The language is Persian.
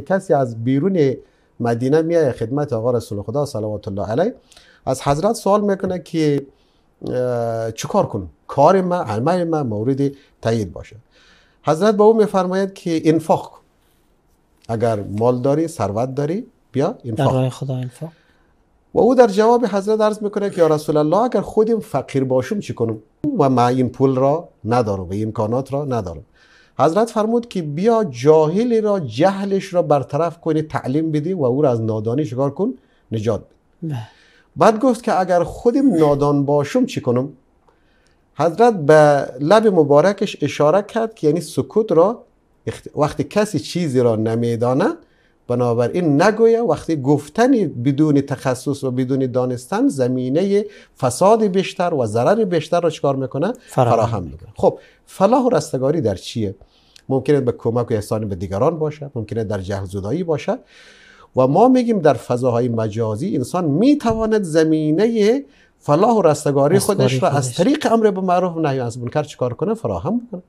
کسی از بیرون مدینه میای خدمت آقا رسول خدا صلوات الله علیه از حضرت سوال میکنه که چکار کنم کار ما عمل ما مورد تایید باشه حضرت به او میفرماید که انفاق کن اگر مال داری ثروت داری بیا انفاق در خدا انفاق و او در جواب حضرت عرض میکنه که یا رسول الله اگر خودم فقیر باشم چی کنم و من این پول را ندارم و امکانات را ندارم حضرت فرمود که بیا جاهلی را جهلش را برطرف کنی تعلیم بدی و او را از نادانی شکار کن نجات بده بله. بعد گفت که اگر خودم نادان باشم چی کنم حضرت به لب مبارکش اشاره کرد که یعنی سکوت را وقتی کسی چیزی را نمیداند بنابراین نگویه وقتی گفتن بدون تخصص و بدون دانستن زمینه فساد بیشتر و ضرر بیشتر را چکار میکنه فراهم میکنه خب فلاح و رستگاری در چیه ممکنه به کمک و به دیگران باشه ممکنه در جهزودایی باشه و ما میگیم در فضاهای مجازی انسان میتواند زمینه فلاح و رستگاری خودش را از طریق امر به معروف و نهی از منکر چکار کنه فراهم کنه